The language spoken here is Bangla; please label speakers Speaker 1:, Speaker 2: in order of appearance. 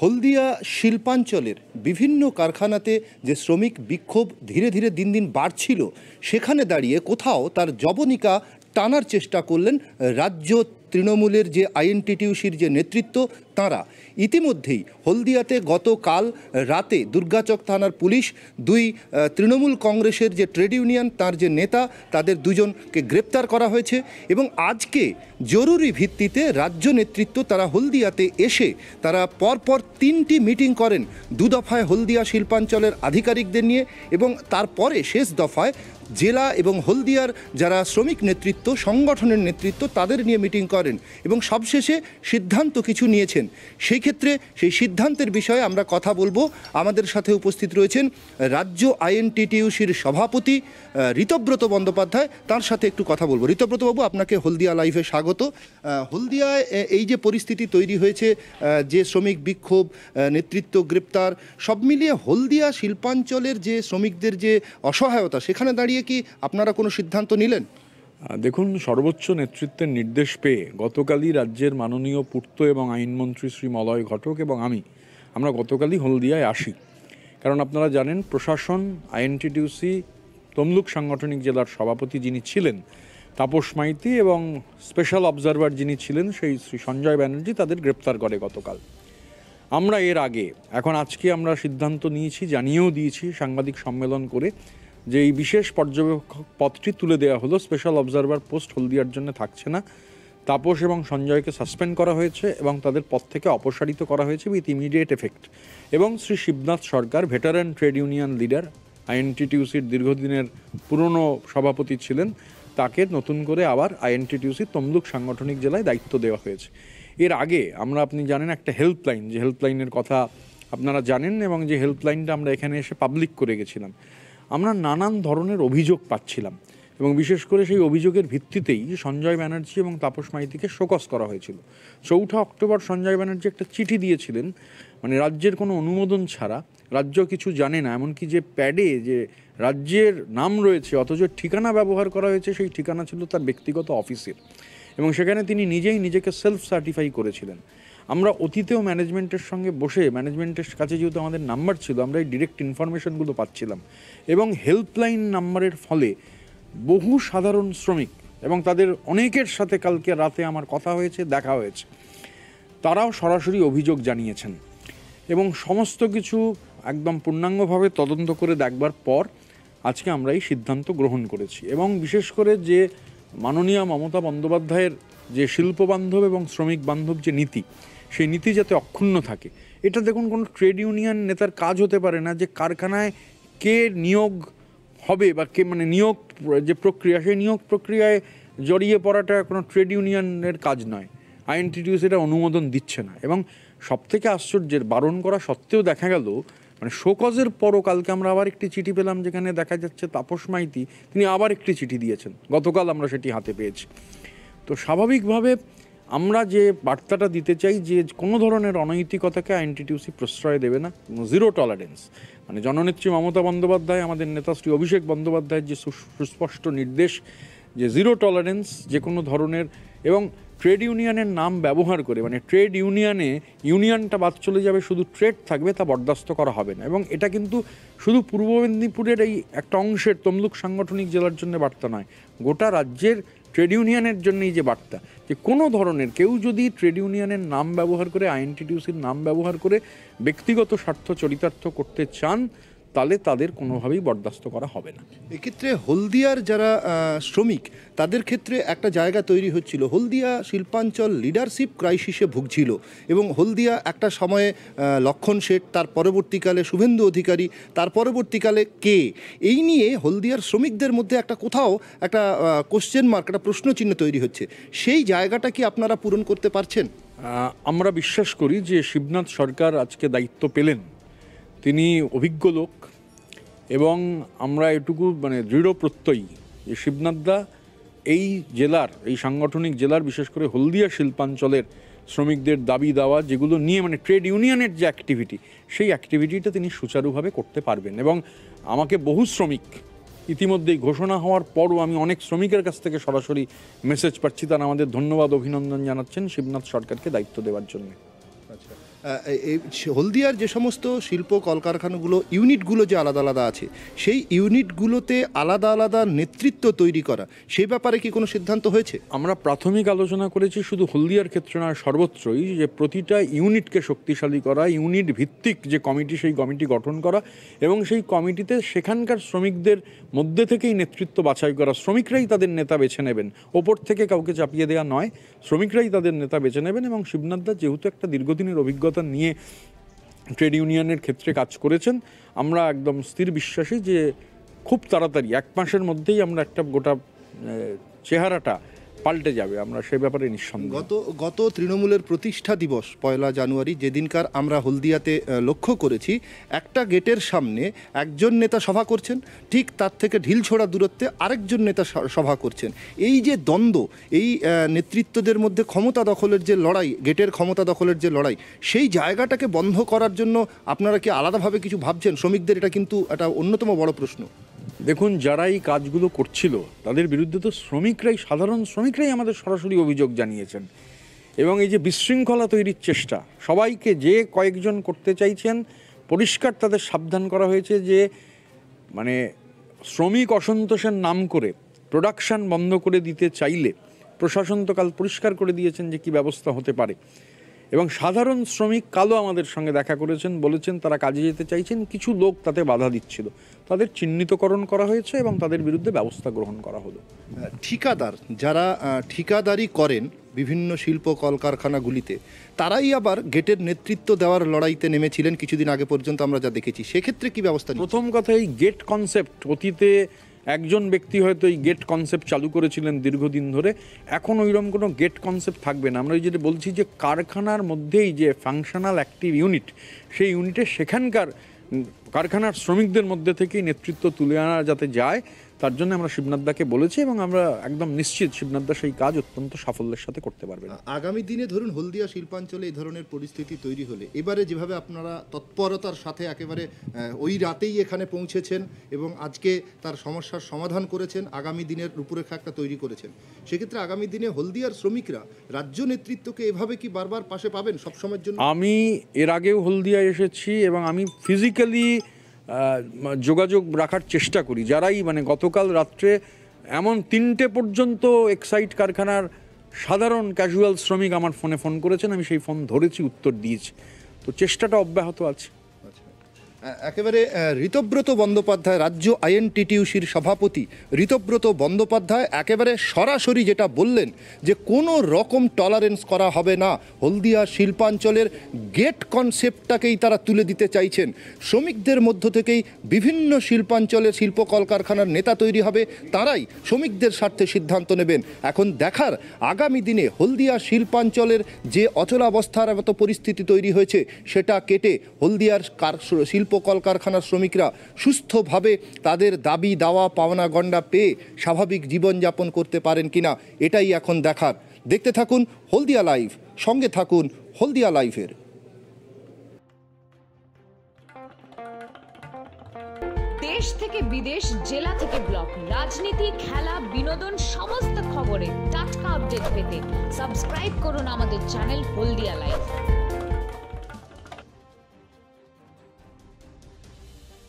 Speaker 1: হলদিয়া শিল্পাঞ্চলের বিভিন্ন কারখানাতে যে শ্রমিক বিক্ষোভ ধীরে ধীরে দিন দিন বাড়ছিল সেখানে দাঁড়িয়ে কোথাও তার জবনিকা টানার চেষ্টা করলেন রাজ্য তৃণমূলের যে আইএনটিটিউসির যে নেতৃত্ব তাঁরা ইতিমধ্যেই হলদিয়াতে গতকাল রাতে দুর্গাচক থানার পুলিশ দুই তৃণমূল কংগ্রেসের যে ট্রেড ইউনিয়ন তার যে নেতা তাদের দুজনকে গ্রেপ্তার করা হয়েছে এবং আজকে জরুরি ভিত্তিতে রাজ্য নেতৃত্ব তারা হলদিয়াতে এসে তারা পরপর তিনটি মিটিং করেন দু দফায় হলদিয়া শিল্পাঞ্চলের আধিকারিকদের নিয়ে এবং তারপরে শেষ দফায় জেলা এবং হলদিয়ার যারা শ্রমিক নেতৃত্ব সংগঠনের নেতৃত্ব তাদের নিয়ে মিটিং করেন করেন এবং সবশেষে সিদ্ধান্ত কিছু নিয়েছেন সেই ক্ষেত্রে সেই সিদ্ধান্তের বিষয়ে আমরা কথা বলবো আমাদের সাথে উপস্থিত রয়েছেন রাজ্য আইএনটিটিউসির সভাপতি ঋতব্রত বন্দ্যোপাধ্যায় তার সাথে একটু কথা বলবো ঋতব্রতবাবু আপনাকে হলদিয়া লাইভে স্বাগত হলদিয়ায় এই যে পরিস্থিতি তৈরি হয়েছে যে শ্রমিক বিক্ষোভ নেতৃত্ব গ্রেপ্তার সব মিলিয়ে হলদিয়া শিল্পাঞ্চলের যে শ্রমিকদের যে অসহায়তা সেখানে দাঁড়িয়ে কি আপনারা কোনো সিদ্ধান্ত নিলেন দেখুন
Speaker 2: সর্বোচ্চ নেতৃত্বের নির্দেশ পেয়ে গতকালই রাজ্যের মাননীয় পূর্ত এবং আইনমন্ত্রী শ্রী মলয় ঘটক এবং আমি আমরা গতকালই হলদিয়ায় আসি কারণ আপনারা জানেন প্রশাসন আইএনটিটিউসি তমলুক সাংগঠনিক জেলার সভাপতি যিনি ছিলেন তাপস মাইতি এবং স্পেশাল অবজারভার যিনি ছিলেন সেই শ্রী সঞ্জয় ব্যানার্জি তাদের গ্রেপ্তার করে গতকাল আমরা এর আগে এখন আজকে আমরা সিদ্ধান্ত নিয়েছি জানিয়েও দিয়েছি সাংবাদিক সম্মেলন করে যে এই বিশেষ পর্যবেক্ষক পদটি তুলে দেওয়া হলো স্পেশাল অবজারভার পোস্ট হলদিয়ার জন্য থাকছে না তাপস এবং সঞ্জয়কে সাসপেন্ড করা হয়েছে এবং তাদের পদ থেকে অপসারিত করা হয়েছে উইথ ইমিডিয়েট এফেক্ট এবং Shri Shibnath Sarkar veteran trade union leader আইএনটিটিউসির দীর্ঘদিনের পুরনো সভাপতি ছিলেন তাকে নতুন করে আবার আইএনটিটিউসির তমলুক সাংগঠনিক জেলায় দায়িত্ব দেওয়া হয়েছে এর আগে আমরা আপনি জানেন একটা হেল্পলাইন যে হেল্পলাইনের কথা আপনারা জানেন এবং যে হেল্পলাইনটা আমরা এখানে এসে পাবলিক করে গেছিলাম আমরা নানান ধরনের অভিযোগ পাচ্ছিলাম এবং বিশেষ করে সেই অভিযোগের ভিত্তিতেই সঞ্জয় ব্যানার্জি এবং তাপস মাইতিকে শোকস করা হয়েছিল চৌঠা অক্টোবর সঞ্জয় ব্যানার্জি একটা চিঠি দিয়েছিলেন মানে রাজ্যের কোনো অনুমোদন ছাড়া রাজ্য কিছু জানে না এমনকি যে প্যাডে যে রাজ্যের নাম রয়েছে অথচ ঠিকানা ব্যবহার করা হয়েছে সেই ঠিকানা ছিল তার ব্যক্তিগত অফিসের এবং সেখানে তিনি নিজেই নিজেকে সেলফ সার্টিফাই করেছিলেন আমরা অতীতেও ম্যানেজমেন্টের সঙ্গে বসে ম্যানেজমেন্টের কাছে যেহেতু আমাদের নাম্বার ছিল আমরা এই ডিরেক্ট ইনফরমেশনগুলো পাচ্ছিলাম এবং হেল্পলাইন নাম্বারের ফলে বহু সাধারণ শ্রমিক এবং তাদের অনেকের সাথে কালকে রাতে আমার কথা হয়েছে দেখা হয়েছে তারাও সরাসরি অভিযোগ জানিয়েছেন এবং সমস্ত কিছু একদম পূর্ণাঙ্গভাবে তদন্ত করে দেখবার পর আজকে আমরা এই সিদ্ধান্ত গ্রহণ করেছি এবং বিশেষ করে যে মাননীয় মমতা বন্দ্যোপাধ্যায়ের যে শিল্প বান্ধব এবং শ্রমিক বান্ধব যে নীতি সেই নীতি যাতে অক্ষুণ্ণ থাকে এটা দেখুন কোনো ট্রেড ইউনিয়ন নেতার কাজ হতে পারে না যে কারখানায় কে নিয়োগ হবে বা কে মানে নিয়োগ যে প্রক্রিয়া সেই নিয়োগ প্রক্রিয়ায় জড়িয়ে পড়াটা কোনো ট্রেড ইউনিয়নের কাজ নয় আইএনটিটিউস এটা অনুমোদন দিচ্ছে না এবং সবথেকে আশ্চর্যের বারণ করা সত্ত্বেও দেখা গেল মানে শোকজের পরকালকে আমরা আবার একটি চিঠি পেলাম যেখানে দেখা যাচ্ছে তাপস মাইতি তিনি আবার একটি চিঠি দিয়েছেন গতকাল আমরা সেটি হাতে পেয়েছি তো স্বাভাবিকভাবে আমরা যে বার্তাটা দিতে চাই যে কোনো ধরনের অনৈতিকতাকে আইনটিটিউসি প্রশ্রয় দেবে না জিরো টলারেন্স মানে জননেত্রী মমতা বন্দ্যোপাধ্যায় আমাদের নেতা শ্রী অভিষেক বন্দ্যোপাধ্যায়ের যে সুস্পষ্ট নির্দেশ যে জিরো টলারেন্স যে কোনো ধরনের এবং ট্রেড ইউনিয়নের নাম ব্যবহার করে মানে ট্রেড ইউনিয়নে ইউনিয়নটা বাদ চলে যাবে শুধু ট্রেড থাকবে তা বরদাস্ত করা হবে না এবং এটা কিন্তু শুধু পূর্ব মেদিনীপুরের এই একটা অংশের তমলুক সাংগঠনিক জেলার জন্য বার্তা নয় গোটা রাজ্যের ট্রেড ইউনিয়নের জন্যই যে বার্তা যে কোনো ধরনের কেউ যদি ট্রেড ইউনিয়নের নাম ব্যবহার করে আইএনটিউসির নাম ব্যবহার করে ব্যক্তিগত স্বার্থ চরিতার্থ করতে চান তাহলে তাদের কোনোভাবেই
Speaker 1: বরদাস্ত করা হবে না এক্ষেত্রে হলদিয়ার যারা শ্রমিক তাদের ক্ষেত্রে একটা জায়গা তৈরি হচ্ছিল হলদিয়া শিল্পাঞ্চল লিডারশিপ ক্রাইসিসে ভুগছিল এবং হলদিয়া একটা সময়ে লক্ষণ শেঠ তার পরবর্তীকালে শুভেন্দু অধিকারী তার পরবর্তীকালে কে এই নিয়ে হলদিয়ার শ্রমিকদের মধ্যে একটা কোথাও একটা কোশ্চেন মার্ক একটা প্রশ্নচিহ্ন তৈরি হচ্ছে সেই জায়গাটা কি আপনারা পূরণ করতে পারছেন
Speaker 2: আমরা বিশ্বাস করি যে শিবনাথ সরকার আজকে দায়িত্ব পেলেন তিনি অভিজ্ঞ লোক এবং আমরা এটুকু মানে দৃঢ় প্রত্যয়ী যে শিবনাথদা এই জেলার এই সাংগঠনিক জেলার বিশেষ করে হলদিয়া শিল্পাঞ্চলের শ্রমিকদের দাবি দাওয়া যেগুলো নিয়ে মানে ট্রেড ইউনিয়নের যে অ্যাক্টিভিটি সেই অ্যাক্টিভিটিটা তিনি সুচারুভাবে করতে পারবেন এবং আমাকে বহু শ্রমিক ইতিমধ্যেই ঘোষণা হওয়ার পরও আমি অনেক শ্রমিকের কাছ থেকে সরাসরি মেসেজ পাচ্ছি তারা আমাদের ধন্যবাদ অভিনন্দন জানাচ্ছেন শিবনাথ সরকারকে দায়িত্ব দেওয়ার জন্য
Speaker 1: আচ্ছা হলদিয়ার যে সমস্ত শিল্প কলকারখানাগুলো ইউনিটগুলো যে আলাদা আলাদা আছে সেই ইউনিটগুলোতে আলাদা আলাদা নেতৃত্ব তৈরি করা সে ব্যাপারে কি কোনো সিদ্ধান্ত হয়েছে আমরা প্রাথমিক আলোচনা করেছি শুধু হলদিয়ার ক্ষেত্রে না সর্বত্রই যে প্রতিটা ইউনিটকে
Speaker 2: শক্তিশালী করা ইউনিট ভিত্তিক যে কমিটি সেই কমিটি গঠন করা এবং সেই কমিটিতে সেখানকার শ্রমিকদের মধ্যে থেকেই নেতৃত্ব বাছাই করা শ্রমিকরাই তাদের নেতা বেছে নেবেন ওপর থেকে কাউকে চাপিয়ে দেওয়া নয় শ্রমিকরাই তাদের নেতা বেছে নেবেন এবং শিবনাথ যেহেতু একটা দীর্ঘদিনের অভিজ্ঞতা অভিজ্ঞতা নিয়ে ট্রেড ইউনিয়নের ক্ষেত্রে কাজ করেছেন আমরা একদম স্থির বিশ্বাসী যে খুব তাড়াতাড়ি এক মাসের মধ্যেই আমরা একটা গোটা চেহারাটা
Speaker 1: পাল্টে যাবে আমরা সে ব্যাপারে নিঃসন্দেহ গত গত তৃণমূলের প্রতিষ্ঠা দিবস পয়লা জানুয়ারি যেদিনকার আমরা হলদিয়াতে লক্ষ্য করেছি একটা গেটের সামনে একজন নেতা সভা করছেন ঠিক তার থেকে ঢিল ছোড়া দূরত্বে আরেকজন নেতা সভা করছেন এই যে দ্বন্দ্ব এই নেতৃত্বদের মধ্যে ক্ষমতা দখলের যে লড়াই গেটের ক্ষমতা দখলের যে লড়াই সেই জায়গাটাকে বন্ধ করার জন্য আপনারা কি আলাদাভাবে কিছু ভাবছেন শ্রমিকদের এটা কিন্তু একটা অন্যতম বড় প্রশ্ন দেখুন যারা এই কাজগুলো করছিল তাদের বিরুদ্ধে তো শ্রমিকরাই সাধারণ শ্রমিকরাই
Speaker 2: আমাদের সরাসরি অভিযোগ জানিয়েছেন এবং এই যে বিশৃঙ্খলা তৈরির চেষ্টা সবাইকে যে কয়েকজন করতে চাইছেন পরিষ্কার তাদের সাবধান করা হয়েছে যে মানে শ্রমিক অসন্তোষের নাম করে প্রোডাকশান বন্ধ করে দিতে চাইলে প্রশাসন তো কাল পরিষ্কার করে দিয়েছেন যে কি ব্যবস্থা হতে পারে এবং সাধারণ শ্রমিক কালো আমাদের সঙ্গে দেখা করেছেন বলেছেন তারা কাজে যেতে চাইছেন কিছু লোক তাতে বাধা দিচ্ছিল তাদের
Speaker 1: চিহ্নিতকরণ করা হয়েছে এবং তাদের বিরুদ্ধে ব্যবস্থা গ্রহণ করা হলো ঠিকাদার যারা ঠিকাদারি করেন বিভিন্ন শিল্প কলকারখানাগুলিতে তারাই আবার গেটের নেতৃত্ব দেওয়ার লড়াইতে নেমেছিলেন কিছুদিন আগে পর্যন্ত আমরা যা দেখেছি সেক্ষেত্রে কি ব্যবস্থা প্রথম কথা এই গেট কনসেপ্ট অতীতে একজন ব্যক্তি হয়তো এই গেট কনসেপ্ট চালু করেছিলেন দীর্ঘদিন ধরে
Speaker 2: এখন ওইরকম কোনো গেট কনসেপ্ট থাকবে না আমরা যেটা বলছি যে কারখানার মধ্যেই যে ফাংশনাল অ্যাক্টিভ ইউনিট সেই ইউনিটে সেখানকার কারখানার শ্রমিকদের মধ্যে থেকেই নেতৃত্ব তুলে আনা যাতে যায় তার জন্য আমরা শিবনাথদাকে বলেছি এবং আমরা একদম নিশ্চিত শিবনাথদা সেই কাজ অত্যন্ত সাফল্যের সাথে করতে পারবে
Speaker 1: আগামী দিনে ধরুন হলদিয়া শিল্পাঞ্চলে এই ধরনের পরিস্থিতি তৈরি হলে এবারে যেভাবে আপনারা তৎপরতার সাথে একেবারে ওই রাতেই এখানে পৌঁছেছেন এবং আজকে তার সমস্যার সমাধান করেছেন আগামী দিনের রূপরেখা একটা তৈরি করেছেন সেক্ষেত্রে আগামী দিনে হলদিয়ার শ্রমিকরা রাজ্য নেতৃত্বকে এভাবে কি বারবার পাশে পাবেন সবসময়ের জন্য আমি
Speaker 2: এর আগেও হলদিয়া এসেছি এবং আমি ফিজিক্যালি যোগাযোগ রাখার চেষ্টা করি যারাই মানে গতকাল রাত্রে এমন তিনটে পর্যন্ত এক্সাইট কারখানার সাধারণ ক্যাজুয়াল শ্রমিক আমার ফোনে ফোন করেছেন আমি সেই ফোন ধরেছি উত্তর দিয়েছি
Speaker 1: তো চেষ্টাটা অব্যাহত আছে একেবারে ঋতব্রত বন্দ্যোপাধ্যায় রাজ্য আইএনটিটিউসির সভাপতি ঋতব্রত বন্দ্যোপাধ্যায় একেবারে সরাসরি যেটা বললেন যে কোনো রকম টলারেন্স করা হবে না হলদিয়া শিল্পাঞ্চলের গেট কনসেপ্টটাকেই তারা তুলে দিতে চাইছেন শ্রমিকদের মধ্য থেকেই বিভিন্ন শিল্পাঞ্চলের শিল্প কলকারখানার নেতা তৈরি হবে তারাই শ্রমিকদের স্বার্থে সিদ্ধান্ত নেবেন এখন দেখার আগামী দিনে হলদিয়া শিল্পাঞ্চলের যে অচলাবস্থার মতো পরিস্থিতি তৈরি হয়েছে সেটা কেটে হলদিয়ার কার শিল্প কলকারখানার শ্রমিকরা সুস্থভাবে তাদের দাবি দাওয়া পাওনা গণ্ডা পেয়ে স্বাভাবিক জীবনযাপন করতে পারেন কিনা এটাই এখন দেখার দেখতে থাকুন হলদিয়া লাইভ সঙ্গে থাকুন হলদিয়া লাইভের দেশ থেকে বিদেশ জেলা থেকে ব্লক রাজনীতি খেলা বিনোদন সমস্ত খবরে টাটকা
Speaker 2: আপডেট পেতে সাবস্ক্রাইব করুন আমাদের চ্যানেল হলদিয়া লাইভ